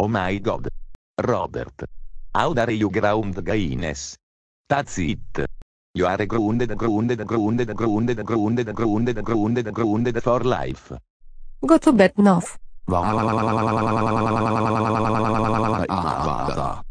Oh my god. Robert. How dare you ground gaines? That's it. You are grounded, grounded, grounded, grounded, grounded, grounded, grounded, grounded for life. Go to Gotobet Wow.